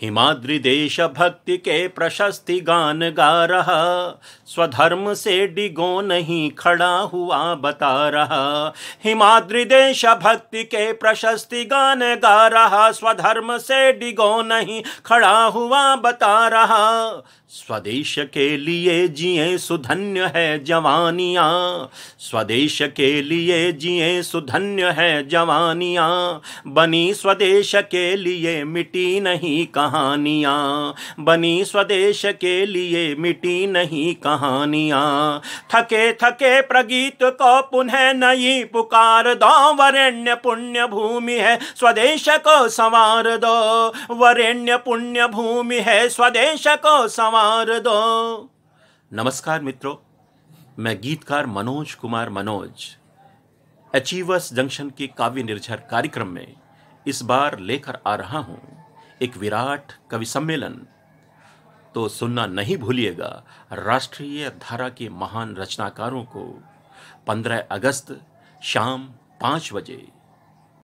हिमाद्रि देश भक्ति के प्रशस्ति गान गा रहा स्वधर्म से डिगो नहीं खड़ा हुआ बता रहा हिमाद्रि देश भक्ति के प्रशस्ति गान गा रहा स्वधर्म से डिगो नहीं खड़ा हुआ बता रहा स्वदेश के लिए जिए सुधन्य है जवानिया स्वदेश के लिए जिए सुधन्य है जवानिया बनी स्वदेश के लिए मिटी नहीं का कहानियाँ बनी स्वदेश के लिए मिटी नहीं कहानियाँ थके थके प्रगीत को पुनः नई पुकार दो वरेण्य पुण्य भूमि है स्वदेश को संवार दो वरेण्य पुण्य भूमि है स्वदेश को संवार दो नमस्कार मित्रों मैं गीतकार मनोज कुमार मनोज अचीवर्स जंक्शन के काव्य निर्झर कार्यक्रम में इस बार लेकर आ रहा हूँ एक विराट कवि सम्मेलन तो सुनना नहीं भूलिएगा राष्ट्रीय धारा के महान रचनाकारों को 15 अगस्त शाम पाँच बजे